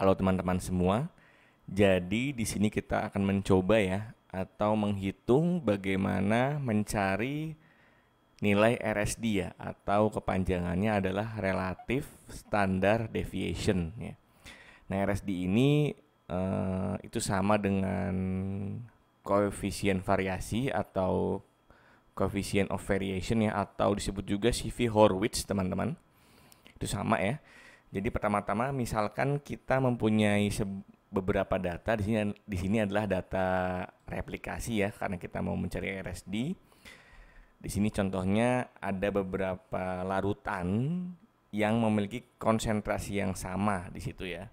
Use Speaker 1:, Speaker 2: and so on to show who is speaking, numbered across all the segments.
Speaker 1: Halo teman-teman semua. Jadi di sini kita akan mencoba ya atau menghitung bagaimana mencari nilai RSD ya atau kepanjangannya adalah relative standard deviation ya. Nah, RSD ini eh, itu sama dengan koefisien variasi atau koefisien of variation ya atau disebut juga CV Horwitz teman-teman. Itu sama ya. Jadi pertama-tama misalkan kita mempunyai beberapa data di sini di sini adalah data replikasi ya karena kita mau mencari RSD. Di sini contohnya ada beberapa larutan yang memiliki konsentrasi yang sama di situ ya.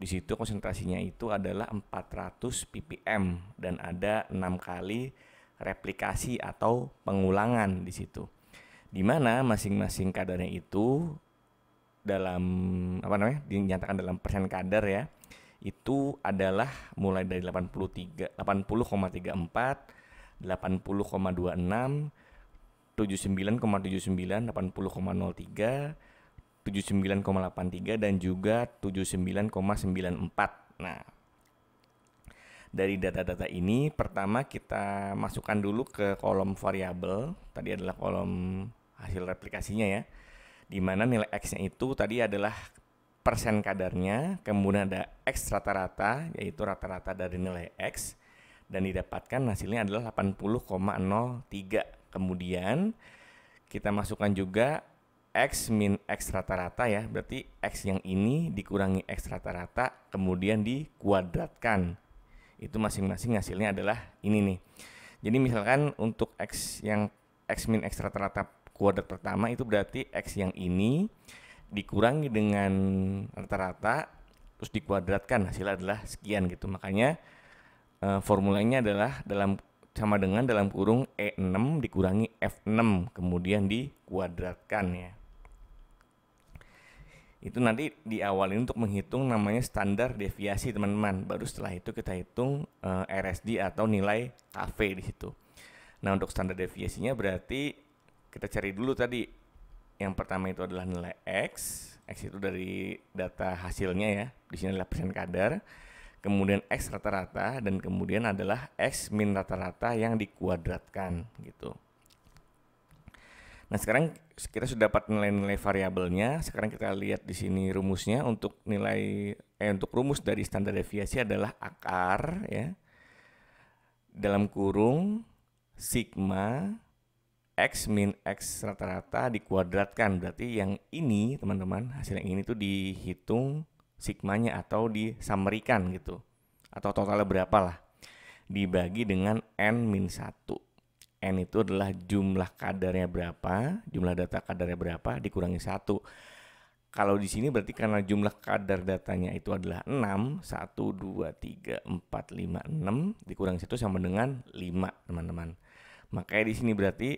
Speaker 1: Di situ konsentrasinya itu adalah 400 ppm dan ada enam kali replikasi atau pengulangan di situ. Di mana masing-masing kadarnya itu dalam apa namanya dinyatakan dalam persen kadar ya itu adalah mulai dari 83 80,34 80,26 79,79 80,03 79,83 dan juga 79,94 nah dari data-data ini pertama kita masukkan dulu ke kolom variabel tadi adalah kolom hasil replikasinya ya di mana nilai X-nya itu tadi adalah persen kadarnya, kemudian ada X rata-rata, yaitu rata-rata dari nilai X, dan didapatkan hasilnya adalah 80,03. Kemudian kita masukkan juga X min X rata-rata ya, berarti X yang ini dikurangi X rata-rata, kemudian dikuadratkan. Itu masing-masing hasilnya adalah ini nih. Jadi misalkan untuk X yang X min X rata-rata kuadrat pertama itu berarti X yang ini dikurangi dengan rata-rata terus dikuadratkan hasilnya adalah sekian gitu makanya e, formulanya adalah dalam sama dengan dalam kurung E6 dikurangi F6 kemudian dikuadratkan ya itu nanti diawalin untuk menghitung namanya standar deviasi teman-teman baru setelah itu kita hitung e, eh, RSD atau nilai KV di situ nah untuk standar deviasinya berarti kita cari dulu tadi yang pertama itu adalah nilai x x itu dari data hasilnya ya di sini adalah persen kadar kemudian x rata-rata dan kemudian adalah x min rata-rata yang dikuadratkan gitu nah sekarang kita sudah dapat nilai-nilai variabelnya sekarang kita lihat di sini rumusnya untuk nilai eh untuk rumus dari standar deviasi adalah akar ya dalam kurung sigma X min X rata-rata dikuadratkan. Berarti yang ini teman-teman hasil yang ini tuh dihitung sigmanya atau disamerikan gitu. Atau totalnya berapa lah. Dibagi dengan N min 1. N itu adalah jumlah kadarnya berapa, jumlah data kadarnya berapa dikurangi satu Kalau di sini berarti karena jumlah kadar datanya itu adalah 6, 1, 2, 3, 4, 5, 6, dikurangi 1 sama dengan 5 teman-teman. Makanya di sini berarti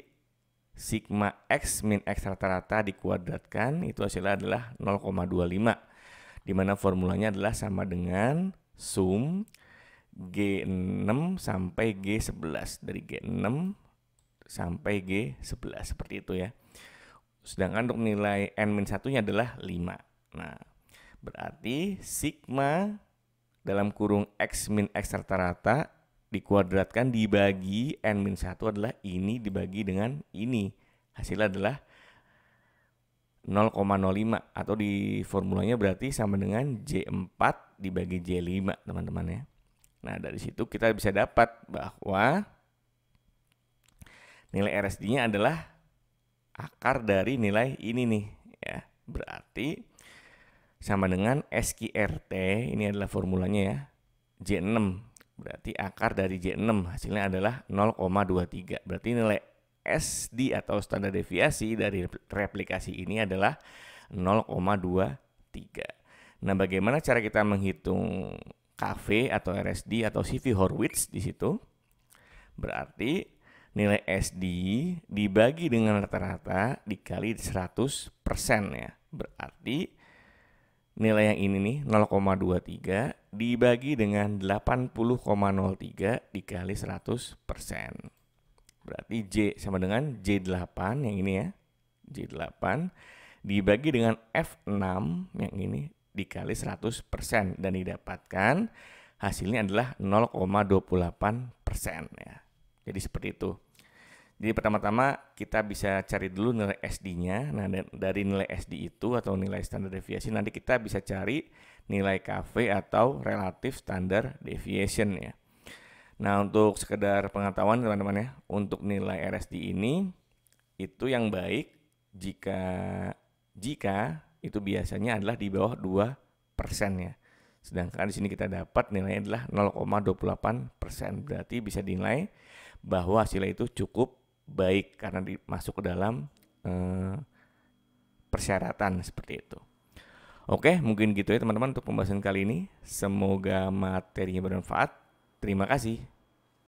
Speaker 1: sigma x min x rata-rata dikuadratkan itu hasilnya adalah 0,25 di mana formulanya adalah sama dengan sum G6 sampai G11 dari G6 sampai G11 seperti itu ya. Sedangkan untuk nilai n min satunya adalah 5. Nah, berarti sigma dalam kurung x min x rata-rata dikuadratkan dibagi n satu adalah ini dibagi dengan ini. Hasilnya adalah 0,05 atau di formulanya berarti sama dengan J4 dibagi J5 teman-teman ya. Nah dari situ kita bisa dapat bahwa nilai RSD-nya adalah akar dari nilai ini nih ya. Berarti sama dengan SQRT ini adalah formulanya ya J6 Berarti akar dari J6 hasilnya adalah 0,23. Berarti nilai SD atau standar deviasi dari replikasi ini adalah 0,23. Nah, bagaimana cara kita menghitung KV atau RSD atau CV Horwitz di situ? Berarti nilai SD dibagi dengan rata-rata dikali 100% ya. Berarti nilai yang ini nih 0,23 dibagi dengan 80,03 dikali 100 persen. Berarti J sama dengan J8 yang ini ya. J8 dibagi dengan F6 yang ini dikali 100 persen dan didapatkan hasilnya adalah 0,28 persen ya. Jadi seperti itu. Jadi pertama-tama kita bisa cari dulu nilai SD-nya. Nah dari nilai SD itu atau nilai standar deviasi nanti kita bisa cari nilai KV atau relatif standar deviation ya. Nah untuk sekedar pengetahuan teman-teman ya, untuk nilai RSD ini itu yang baik jika jika itu biasanya adalah di bawah 2 persen ya. Sedangkan di sini kita dapat nilainya adalah 0,28 persen. Berarti bisa dinilai bahwa hasilnya itu cukup baik karena dimasuk ke dalam eh, persyaratan seperti itu. Oke, mungkin gitu ya teman-teman untuk pembahasan kali ini. Semoga materinya bermanfaat. Terima kasih.